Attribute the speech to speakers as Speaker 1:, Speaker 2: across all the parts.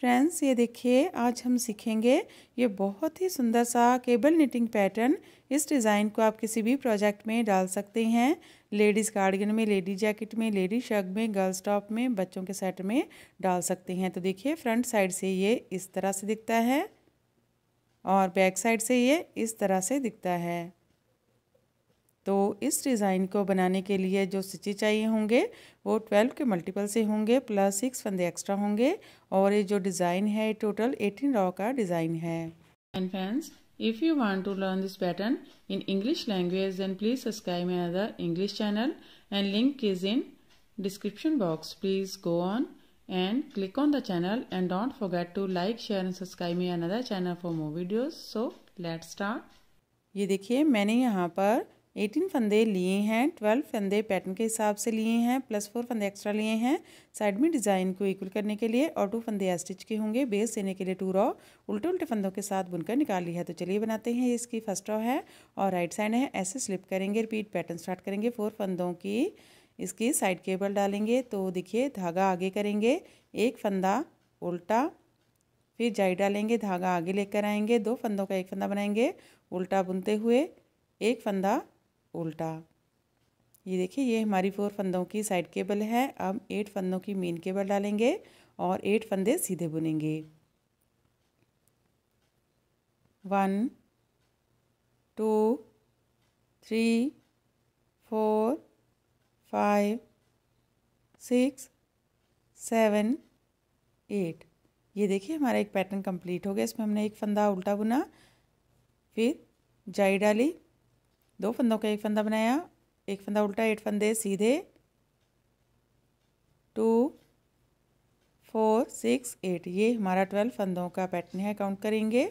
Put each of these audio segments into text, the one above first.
Speaker 1: friends ये देखिए आज हम सीखेंगे ये बहुत ही सुंदर सा केबल निटिंग पैटर्न इस डिज़ाइन को आप किसी भी प्रोजेक्ट में डाल सकते हैं लेडीज़ कार्डिगन में लेडीज जैकेट में लेडीज शर्ग में गर्ल्स टॉप में बच्चों के सेट में डाल सकते हैं तो देखिए फ्रंट साइड से ये इस तरह से दिखता है और बैक साइड से ये इस तरह से दिखता है तो इस डिज़ाइन को बनाने के लिए जो स्टिचे चाहिए होंगे वो ट्वेल्व के मल्टीपल से होंगे प्लस सिक्स फंदे एक्स्ट्रा होंगे और ये जो डिज़ाइन है टोटल एटीन रॉ का डिज़ाइन है and friends if you want to learn this pattern in English language then please subscribe my other English channel and link is in description box please go on and click on the channel and don't forget to like share and subscribe my another channel for more videos so let start ये देखिए मैंने यहाँ पर eighteen फंदे लिए हैं twelve फंदे pattern के हिसाब से लिए हैं प्लस फोर फंदे एक्स्ट्रा लिए हैं साइड में डिज़ाइन को इक्वल करने के लिए और टू फंदे स्टिच के होंगे बेस देने के लिए टू रॉ उल्टे उल्टे फंदों के साथ बुनकर निकाल लिया है तो चलिए बनाते हैं इसकी फर्स्ट रॉ है और राइट साइड है ऐसे स्लिप करेंगे रिपीट पैटर्न स्टार्ट करेंगे फोर फंदों की इसकी साइड केबल डालेंगे तो देखिए धागा आगे करेंगे एक फंदा उल्टा फिर जाई डालेंगे धागा आगे लेकर आएंगे दो फंदों का एक फंदा बनाएंगे उल्टा बुनते हुए एक फंदा उल्टा ये देखिए ये हमारी फोर फंदों की साइड केबल है अब एट फंदों की मेन केबल डालेंगे और एट फंदे सीधे बुनेंगे one two three four five six seven eight ये देखिए हमारा एक पैटर्न कंप्लीट हो गया इसमें हमने एक फंदा उल्टा बुना फिर जाई डाली दो फंदों का एक फंदा बनाया एक फंदा उल्टा एट फंदे सीधे टू फोर सिक्स एट ये हमारा ट्वेल्व फंदों का पैटर्न है काउंट करेंगे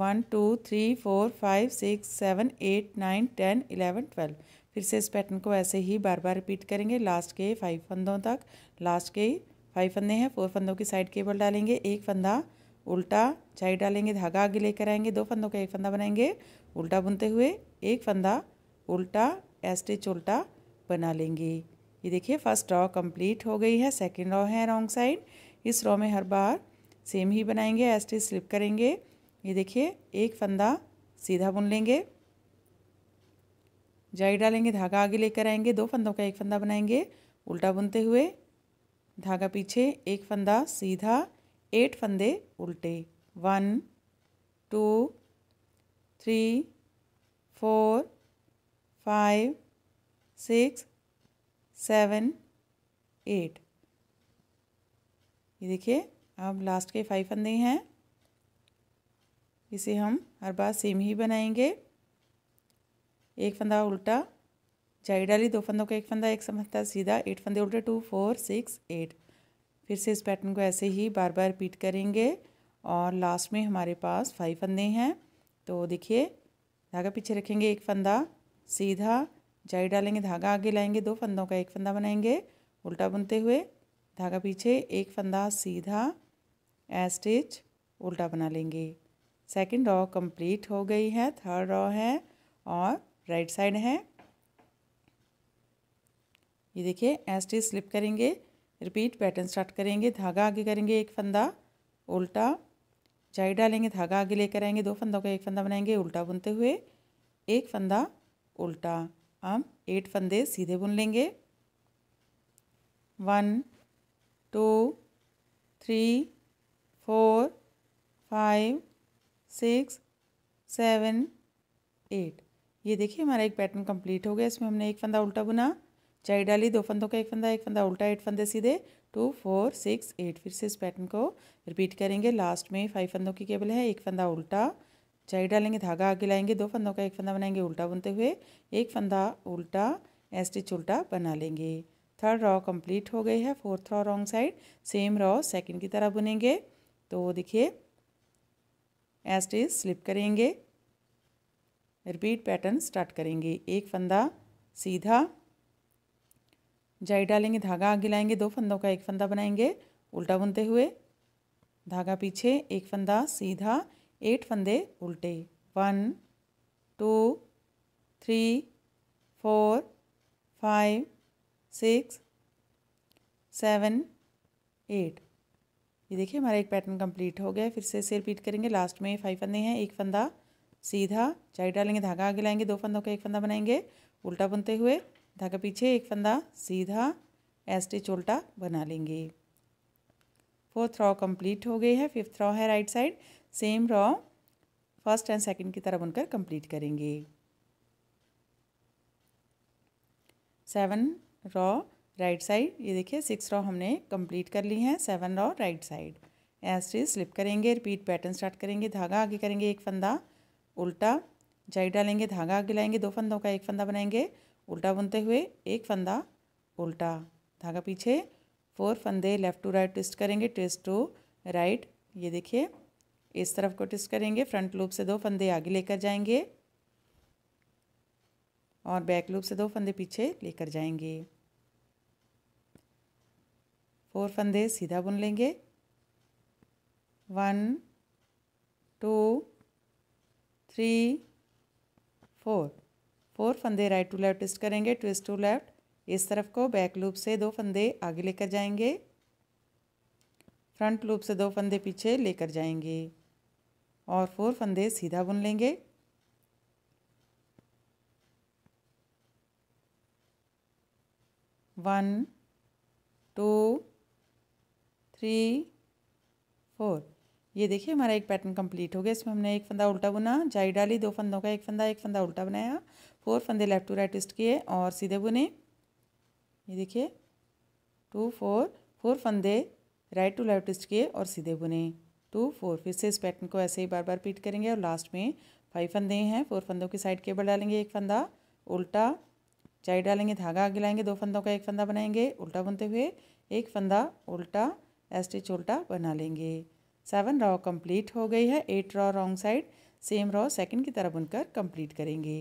Speaker 1: one two three four five six seven eight nine ten eleven twelve फिर से इस पैटर्न को ऐसे ही बार बार रिपीट करेंगे लास्ट के फाइव फंदों तक लास्ट के फाइव फंदे हैं फोर फंदों की साइड केबल डालेंगे एक फंदा उल्टा चाई डालेंगे धागा आगे लेकर आएंगे दो फंदों का एक फंदा बनाएंगे उल्टा बुनते हुए एक फंदा उल्टा एस्टिच उल्टा बना लेंगे ये देखिए फर्स्ट रॉ कंप्लीट हो गई है सेकंड रॉ है रॉन्ग साइड इस रॉ में हर बार सेम ही बनाएंगे एस्टिच स्लिप करेंगे ये देखिए एक फंदा सीधा बुन लेंगे जाई डालेंगे धागा आगे लेकर आएंगे दो फंदों का एक फंदा बनाएंगे उल्टा बुनते हुए धागा पीछे एक फंदा सीधा एट फंदे उल्टे one two three four five six seven eight ये देखिए अब लास्ट के फाइव फंदे हैं इसे हम हर बार सेम ही बनाएंगे एक फंदा उल्टा जाई डाली दो फंदों का एक फंदा एक समझता सीधा एट फंदे उल्टे टू फोर सिक्स एट फिर से इस पैटर्न को ऐसे ही बार बार रिपीट करेंगे और लास्ट में हमारे पास फाइव फंदे हैं तो देखिए धागा पीछे रखेंगे एक फंदा सीधा जाई डालेंगे धागा आगे लाएंगे दो फंदों का एक फंदा बनाएंगे उल्टा बुनते हुए धागा पीछे एक फंदा सीधा ए स्टिच उल्टा बना लेंगे सेकंड रॉ कंप्लीट हो गई है थर्ड रॉ है और राइट साइड है ये देखिए ए स्टिच स्लिप करेंगे रिपीट पैटर्न स्टार्ट करेंगे धागा आगे करेंगे एक फंदा उल्टा जाई डालेंगे धागा आगे लेकर आएंगे दो फंदों का एक फंदा बनाएंगे उल्टा बुनते हुए एक फंदा उल्टा हम एट फंदे सीधे बुन लेंगे one two three four five six seven eight ये देखिए हमारा एक पैटर्न कंप्लीट हो गया इसमें हमने एक फंदा उल्टा बुना चाई डाली दो फंदों का एक फंदा एक फंदा उल्टा एट फंदे सीधे टू फोर सिक्स एट फिर से इस पैटर्न को रिपीट करेंगे लास्ट में फाइव फंदों की केबल है एक फंदा उल्टा चाई डालेंगे धागा आगे लाएंगे दो फंदों का एक फंदा बनाएंगे उल्टा बुनते हुए एक फंदा उल्टा स्टिच उल्टा बना लेंगे थर्ड रॉ कंप्लीट हो गई है fourth row wrong side same row second की तरह बुनेंगे तो देखिए एस्टिच स्लिप करेंगे रिपीट पैटर्न स्टार्ट करेंगे एक फंदा सीधा जाई डालेंगे धागा आगे लाएंगे दो फंदों का एक फंदा बनाएंगे उल्टा बुनते हुए धागा पीछे एक फंदा सीधा एट फंदे उल्टे one two three four five six seven eight ये देखिए हमारा एक पैटर्न कंप्लीट हो गया फिर से इसे रिपीट करेंगे लास्ट में फाइव फंदे हैं एक फंदा सीधा चाई डालेंगे धागा आगे लाएंगे दो फंदों का एक फंदा बनाएंगे उल्टा बुनते हुए धागा पीछे एक फंदा सीधा एस उल्टा बना लेंगे फोर्थ रॉ कंप्लीट हो गई है फिफ्थ रॉ है right side same row first and second की तरह बुनकर कंप्लीट करेंगे सेवन रॉ राइट साइड ये देखिए सिक्स रॉ हमने कंप्लीट कर ली है सेवन रॉ राइट साइड ऐसे स्लिप करेंगे रिपीट पैटर्न स्टार्ट करेंगे धागा आगे करेंगे एक फंदा उल्टा जाइड डालेंगे धागा आगे लाएंगे दो फंदों का एक फंदा बनाएंगे उल्टा बुनते हुए एक फंदा उल्टा धागा पीछे फोर फंदे लेफ़्ट टू राइट ट्विस्ट करेंगे ट्विस्ट टू राइट ये देखिए इस तरफ को ट्विस्ट करेंगे फ्रंट लूप से दो फंदे आगे लेकर जाएंगे और बैक लूप से दो फंदे पीछे लेकर जाएंगे फोर फंदे सीधा बुन लेंगे one two three four four फंदे राइट टू लेफ्ट ट्विस्ट करेंगे ट्विस्ट टू लेफ्ट इस तरफ को बैक लूप से दो फंदे आगे लेकर जाएंगे फ्रंट लूप से दो फंदे पीछे लेकर जाएंगे और फोर फंदे सीधा बुन लेंगे वन टू थ्री फोर ये देखिए हमारा एक पैटर्न कंप्लीट हो गया इसमें हमने एक फंदा उल्टा बुना जाई डाली दो फंदों का एक फंदा एक फंदा उल्टा बनाया फोर फंदे लेफ्ट टू राइट ट्विस्ट किए और सीधे बुने ये देखिए टू फोर फोर फंदे राइट टू लेफ्ट ट्विस्ट किए और सीधे बुने टू फोर फिर से इस पैटर्न को ऐसे ही बार बार रिपीट करेंगे और लास्ट में फाइव फंदे हैं फोर फंदों की साइड केबल डालेंगे एक फंदा उल्टा जाई डालेंगे धागा आगे लाएंगे दो फंदों का एक फंदा बनाएंगे उल्टा बुनते हुए एक फंदा उल्टा एस्टिच उल्टा बना लेंगे सेवन रॉ कंप्लीट हो गई है eight row wrong side same row second की तरह बुनकर कंप्लीट करेंगे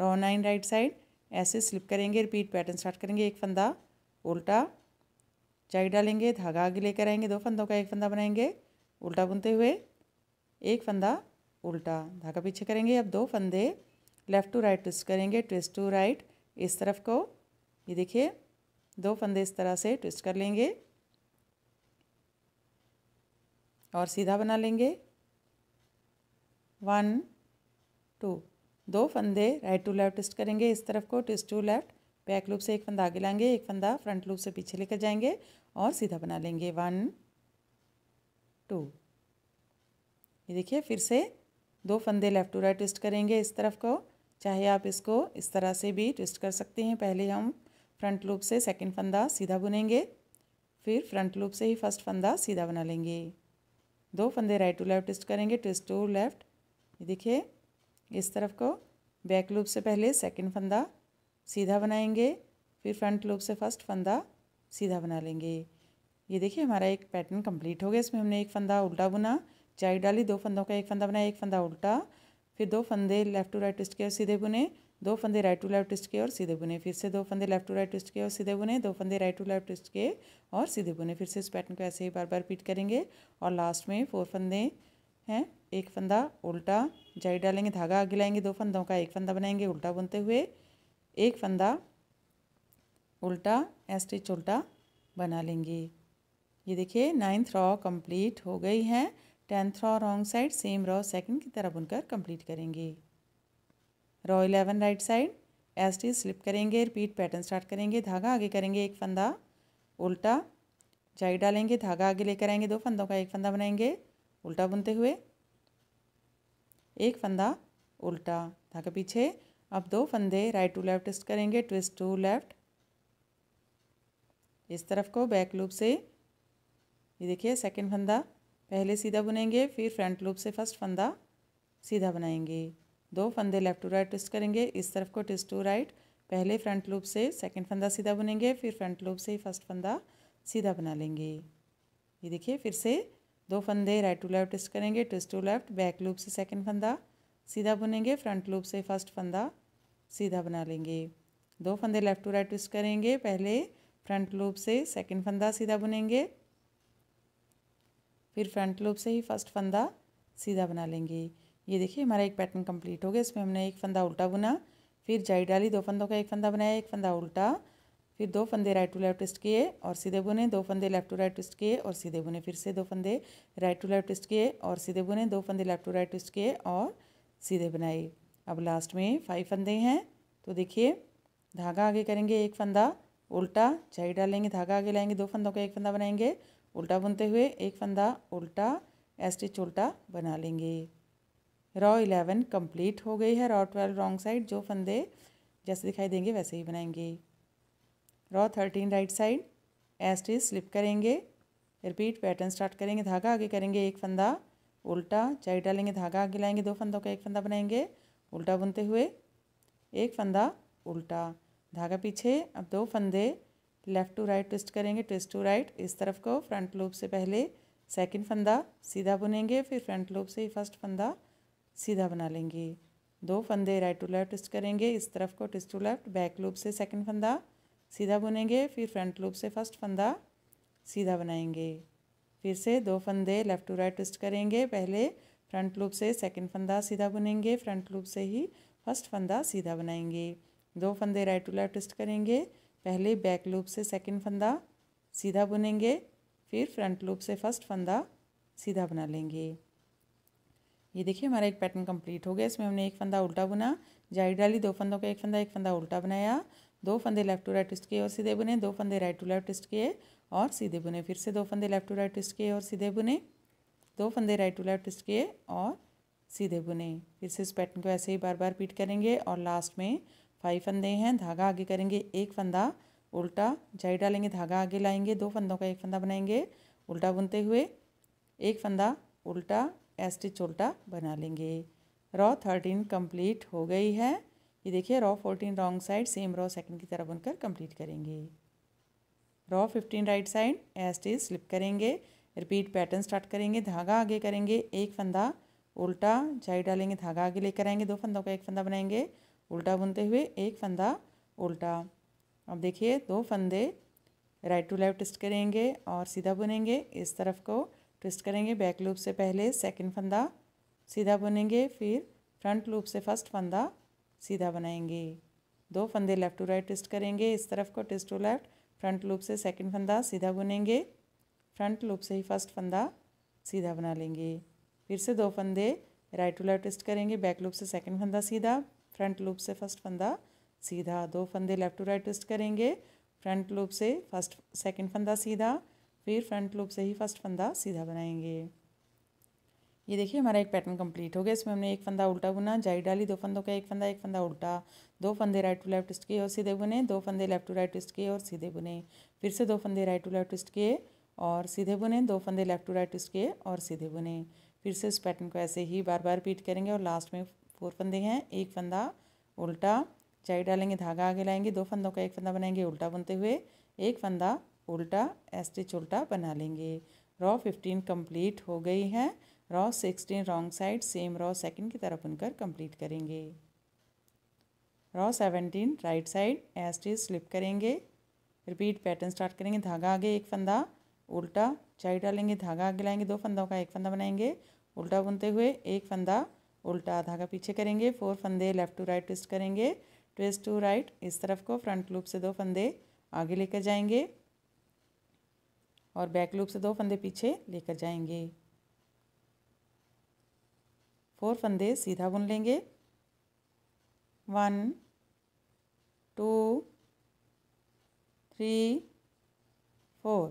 Speaker 1: रॉ नाइन राइट साइड ऐसे स्लिप करेंगे रिपीट पैटर्न स्टार्ट करेंगे एक फंदा उल्टा चाई डालेंगे धागा आगे लेकर आएंगे दो फंदों का एक फंदा बनाएंगे उल्टा बुनते हुए एक फंदा उल्टा धागा पीछे करेंगे अब दो फंदे लेफ़्ट टू राइट ट्विस्ट करेंगे ट्विस्ट टू राइट इस तरफ को ये देखिए दो फंदे इस तरह से ट्विस्ट कर लेंगे और सीधा बना लेंगे वन टू दो फंदे राइट टू लेफ्ट ट्विस्ट करेंगे इस तरफ को twist to left back loop से एक फंदा आगे लाएंगे एक फंदा फ्रंट लूप से पीछे लेकर जाएंगे और सीधा बना लेंगे वन टू ये देखिए फिर से दो फंदे लेफ्ट टू राइट ट्विस्ट करेंगे इस तरफ को चाहे आप इसको इस तरह से भी ट्विस्ट कर सकते हैं पहले हम फ्रंट लूप से सेकंड फंदा सीधा बुनेंगे फिर फ्रंट लूप से ही फर्स्ट फंदा सीधा बना लेंगे दो फंदे राइट टू लेफ्ट ट्विस्ट करेंगे ट्विस्ट टू लेफ्ट ये देखिए इस तरफ को बैक लूप से पहले सेकंड फंदा सीधा बनाएंगे फिर फ्रंट लूप से फर्स्ट फंदा सीधा बना लेंगे ये देखिए हमारा एक पैटर्न कंप्लीट हो गया इसमें हमने एक फंदा उल्टा बुना चाई डाली दो फंदों का एक फंदा बनाया एक फंदा उल्टा फिर दो फंदे लेफ्ट टू राइट ट्विस्ट किया सीधे बुने दो फंदे राइट टू लेफ्ट ट्विस्ट किए और सीधे बुने फिर से दो फंदे लेफ्ट टू राइट ट्विस्ट किए और सीधे बुने दो फंदे राइट टू लेफ्ट ट्विस्ट किए और सीधे बुने फिर से इस पैटर्न को ऐसे ही बार बार रिपीट करेंगे और लास्ट में फोर फंदे हैं एक फंदा उल्टा जाई डालेंगे धागा आगे लाएंगे दो फंदों का एक फंदा बनाएंगे उल्टा बुनते हुए एक फंदा उल्टा स्टिच उल्टा बना लेंगे ये देखिए नाइन्थ रॉ कंप्लीट हो गई है tenth row wrong side same row second की तरह बुनकर कंप्लीट करेंगे row eleven right side S T slip करेंगे रिपीट पैटर्न स्टार्ट करेंगे धागा आगे करेंगे एक फंदा उल्टा जाई डालेंगे धागा आगे लेकर आएंगे दो फंदों का एक फंदा बनाएंगे उल्टा बुनते हुए एक फंदा उल्टा धागा पीछे अब दो फंदे राइट टू लेफ्ट ट्विस्ट करेंगे ट्विस्ट टू लेफ्ट इस तरफ को बैक लूप से ये देखिए सेकंड फंदा पहले सीधा बुनेंगे फिर फ्रंट लूप से फर्स्ट फंदा सीधा बनाएंगे दो फंदे लेफ्ट टू राइट ट्विस्ट करेंगे इस तरफ को ट्विस्ट टू राइट पहले फ्रंट लूप से सेकंड फंदा सीधा बुनेंगे फिर फ्रंट लूप से फर्स्ट फंदा सीधा बना लेंगे ये देखिए फिर से दो फंदे राइट टू लेफ्ट ट्विस्ट करेंगे twist to left back loop से सेकंड फंदा सीधा बुनेंगे फ्रंट लूप से फर्स्ट फंदा सीधा बना लेंगे दो फंदे लेफ्ट टू राइट ट्विस्ट करेंगे पहले फ्रंट लूप से सेकेंड फंदा सीधा बुनेंगे फिर फ्रंट लूप से ही फर्स्ट फंदा सीधा बना लेंगे ये देखिए हमारा एक पैटर्न कंप्लीट हो गया इसमें हमने एक फंदा उल्टा बुना फिर जाई डाली दो फंदों का एक फंदा बनाया एक फंदा उल्टा फिर दो फंदे राइट टू लेफ्ट ट्विस्ट किए और सीधे बुने दो फंदे लेफ्ट टू राइट ट्विस्ट किए और सीधे बुने फिर से दो फंदे राइट टू लेफ्ट ट्विस्ट किए और सीधे बुने दो फंदे लेफ्ट टू राइट ट्विस्ट किए और सीधे बनाए अब लास्ट में फाइव फंदे हैं तो देखिए धागा आगे करेंगे एक फंदा उल्टा चाई डालेंगे धागा आगे लाएंगे दो फंदों का एक फंदा बनाएंगे उल्टा बुनते हुए एक फंदा उल्टा एस्टिच उल्टा बना लेंगे रॉ इलेवन कंप्लीट हो गई है रॉ ट्वेल्व रॉन्ग साइड जो फंदे जैसे दिखाई देंगे वैसे ही बनाएंगे row thirteen right side a stitch slip करेंगे रिपीट पैटर्न स्टार्ट करेंगे धागा आगे करेंगे एक फंदा उल्टा चाई डालेंगे धागा आगे लाएंगे दो फंदों का एक फंदा बनाएंगे उल्टा बुनते हुए एक फंदा उल्टा धागा पीछे अब दो फंदे लेफ़्ट टू राइट ट्विस्ट करेंगे ट्विस्ट टू राइट इस तरफ को फ्रंट लूप से पहले सेकंड फंदा सीधा बुनेंगे फिर फ्रंट लूप से ही फर्स्ट फंदा सीधा बना लेंगे दो फंदे राइट टू लेफ्ट ट्विस्ट करेंगे इस तरफ को twist to left back loop से सेकंड फंदा सीधा बुनेंगे फिर फ्रंट लूप से फर्स्ट फंदा सीधा बनाएंगे फिर से दो फंदे लेफ़्ट टू राइट ट्विस्ट करेंगे पहले फ्रंट लूप से सेकंड फंदा सीधा बुनेंगे फ्रंट लूप से ही फर्स्ट फंदा सीधा बनाएंगे दो फंदे राइट टू लेफ्ट ट्विस्ट करेंगे पहले बैक लूप से सेकंड फंदा सीधा बुनेंगे फिर फ्रंट लूप से फर्स्ट फंदा सीधा बना लेंगे ये देखिए हमारा एक पैटर्न कंप्लीट हो गया इसमें हमने एक फंदा उल्टा बुना जाई डाली दो फंदों का एक फंदा एक फंदा उल्टा बनाया दो फंदे लेफ्ट टू राइट ट्विस्ट किए और सीधे बुने दो फंदे राइट टू लेफ्ट ट्विस्ट किए और सीधे बुने फिर से दो फंदे लेफ्ट टू राइट ट्विस्ट किए और सीधे बुने दो फंदे राइट टू लेफ्ट ट्विस्ट किए और सीधे बुने फिर से इस पैटर्न को ऐसे ही बार बार रिपीट करेंगे और लास्ट में फाइव फंदे हैं धागा आगे करेंगे एक फंदा उल्टा जाई डालेंगे धागा आगे लाएंगे दो फंदों का एक फंदा बनाएंगे उल्टा बुनते हुए एक फंदा उल्टा एस उल्टा बना लेंगे रॉ थर्टीन कंप्लीट हो गई है ये देखिए row fourteen wrong side same row second की तरह बनकर कंप्लीट करेंगे row fifteen right side S T slip करेंगे रिपीट पैटर्न स्टार्ट करेंगे धागा आगे करेंगे एक फंदा उल्टा जाई डालेंगे धागा आगे लेकर आएंगे दो फंदों का एक फंदा बनाएंगे उल्टा बुनते हुए एक फंदा उल्टा अब देखिए दो फंदे राइट टू लेफ्ट स्ट करेंगे और सीधा बुनेंगे इस तरफ को ट्विस्ट करेंगे बैक लूप से पहले सेकंड फंदा सीधा बुनेंगे फिर फ्रंट लूप से फर्स्ट फंदा सीधा बनाएंगे दो फंदे लेफ़्ट टू राइट ट्विस्ट करेंगे इस तरफ को twist to left front loop से सेकंड फंदा सीधा बुनेंगे फ्रंट लूप से ही फर्स्ट फंदा सीधा बना लेंगे फिर से दो फंदे राइट टू लेफ्ट ट्विस्ट करेंगे बैक लूप से सेकेंड फंदा सीधा फ्रंट लूप से फर्स्ट फंदा सीधा दो फंदे लेफ्ट टू राइट ट्विस्ट करेंगे फ्रंट लूप से फर्स्ट सेकेंड फंदा सीधा फिर फ्रंट लूप से ही फर्स्ट फंदा सीधा बनाएंगे ये देखिए हमारा एक पैटर्न कंप्लीट हो गया इसमें हमने एक फंदा उल्टा बुना जाई डाली दो फंदों का एक फंदा एक फंदा उल्टा दो फंदे राइट टू लेफ्ट ट्विस्ट किए और सीधे बुने दो फंदे लेफ्ट टू राइट ट्विस्ट किए और सीधे बुने फिर से दो फंदे राइट टू लेफ्ट ट्विस्ट किए और सीधे बुने दो फंदे लेफ्ट टू राइट ट्विस्ट किए और सीधे बुने फिर से उस पैटर्न को ऐसे ही बार बार रिपीट करेंगे और लास्ट में फोर फंदे हैं एक फंदा उल्टा जाई डालेंगे धागा आगे लाएंगे दो फंदों का एक फंदा बनाएंगे उल्टा बुनते हुए एक फंदा उल्टा एस्टिच उल्टा बना लेंगे रॉ फिफ्टीन कंप्लीट हो गई है row sixteen wrong side same row second की तरफ बुनकर कंप्लीट करेंगे row seventeen right side a stitch slip करेंगे रिपीट पैटर्न स्टार्ट करेंगे धागा आगे एक फंदा उल्टा चाई डालेंगे धागा आगे लाएंगे दो फंदों का एक फंदा बनाएंगे उल्टा बुनते हुए एक फंदा उल्टा धागा पीछे करेंगे फोर फंदे लेफ़्ट टू राइट ट्विस्ट करेंगे ट्विस्ट टू राइट इस तरफ को फ्रंट लूप से दो फंदे आगे लेकर जाएंगे और बैक लूप से दो फंदे पीछे लेकर जाएंगे फोर फंदे सीधा बुन लेंगे one two three four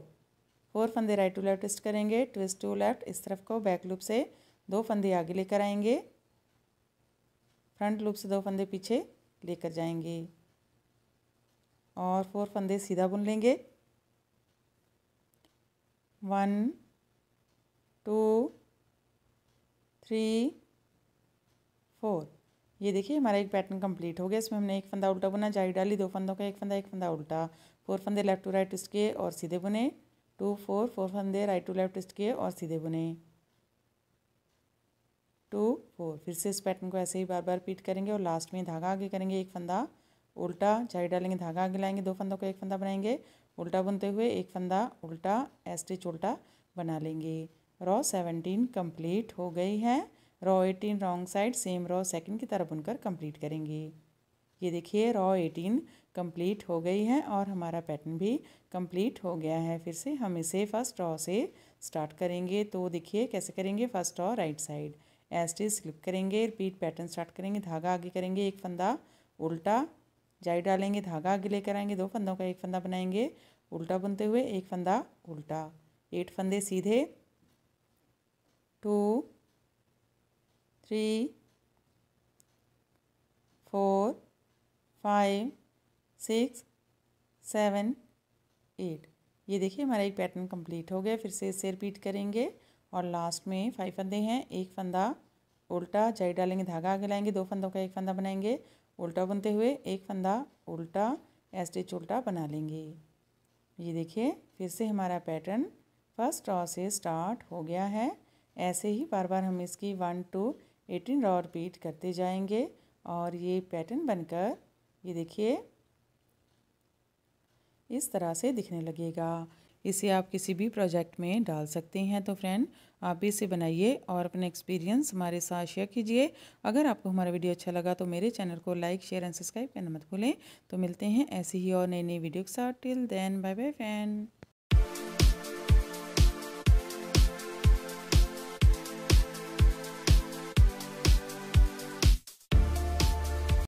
Speaker 1: four फंदे राइट टू लेफ्ट ट्विस्ट करेंगे ट्विस्ट टू लेफ्ट इस तरफ को बैक लूप से दो फंदे आगे लेकर आएंगे फ्रंट लूप से दो फंदे पीछे लेकर जाएंगे और फोर फंदे सीधा बुन लेंगे वन टू थ्री फोर ये देखिए हमारा एक पैटर्न कंप्लीट हो गया इसमें हमने एक फंदा उल्टा बुना जाली डाली दो फंदों का एक फंदा एक फंदा उल्टा फोर फंदे लेफ्ट टू राइट ट्विस्ट किए और सीधे बुने टू फोर फोर फंदे राइट टू लेफ्ट ट्विस्ट किए और सीधे बुने टू फोर फिर से इस पैटर्न को ऐसे ही बार बार रिपीट करेंगे और लास्ट में धागा आगे करेंगे एक फंदा उल्टा जाली डालेंगे धागा आगे लाएंगे दो फंदों का एक फंदा बनाएंगे उल्टा बुनते हुए एक फंदा उल्टा एस्टिच उल्टा बना लेंगे रॉ सेवनटीन कंप्लीट हो गई है row eighteen wrong side same row second की तरफ बुनकर कंप्लीट करेंगे ये देखिए रॉ एटीन कंप्लीट हो गई है और हमारा पैटर्न भी कंप्लीट हो गया है फिर से हम इसे फर्स्ट रॉ से स्टार्ट करेंगे तो देखिए कैसे करेंगे first row right side a stitch slip करेंगे रिपीट पैटर्न स्टार्ट करेंगे धागा आगे करेंगे एक फंदा उल्टा जाई डालेंगे धागा आगे लेकर आएंगे दो फंदों का एक फंदा बनाएंगे उल्टा बुनते हुए एक फंदा उल्टा एट फंदे सीधे two three four five six seven eight ये देखिए हमारा एक पैटर्न कंप्लीट हो गया फिर से इसे रिपीट करेंगे और लास्ट में फाइव फंदे हैं एक फंदा उल्टा जाई डालेंगे धागा आगे लाएंगे दो फंदों का एक फंदा बनाएंगे उल्टा बनते हुए एक फंदा उल्टा एस्टिच स्टिच उल्टा बना लेंगे ये देखिए फिर से हमारा पैटर्न फर्स्ट रॉ से स्टार्ट हो गया है ऐसे ही बार बार हम इसकी one two eighteen row repeat करते जाएंगे और ये पैटर्न बनकर ये देखिए इस तरह से दिखने लगेगा इसे आप किसी भी प्रोजेक्ट में डाल सकते हैं तो फ्रेंड आप भी इसे बनाइए और अपने एक्सपीरियंस हमारे साथ शेयर कीजिए अगर आपको हमारा वीडियो अच्छा लगा तो मेरे चैनल को लाइक शेयर एंड सब्सक्राइब करना मत भूलें तो मिलते हैं ऐसी ही और नई नई वीडियो के साथ till then bye bye friend